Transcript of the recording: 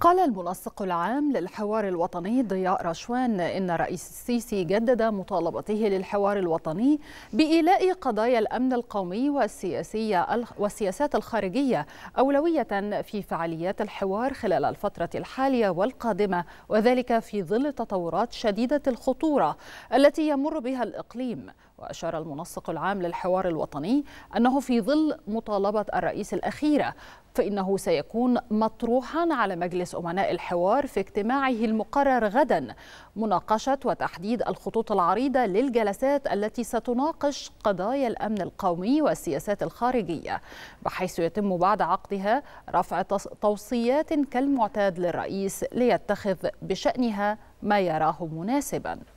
قال المنسق العام للحوار الوطني ضياء رشوان إن الرئيس السيسي جدد مطالبته للحوار الوطني بإيلاء قضايا الأمن القومي والسياسية والسياسات الخارجية أولوية في فعاليات الحوار خلال الفترة الحالية والقادمة وذلك في ظل تطورات شديدة الخطورة التي يمر بها الإقليم وأشار المنسق العام للحوار الوطني أنه في ظل مطالبة الرئيس الأخيرة فإنه سيكون مطروحا على مجلس أمناء الحوار في اجتماعه المقرر غدا مناقشة وتحديد الخطوط العريضة للجلسات التي ستناقش قضايا الأمن القومي والسياسات الخارجية بحيث يتم بعد عقدها رفع توصيات كالمعتاد للرئيس ليتخذ بشأنها ما يراه مناسباً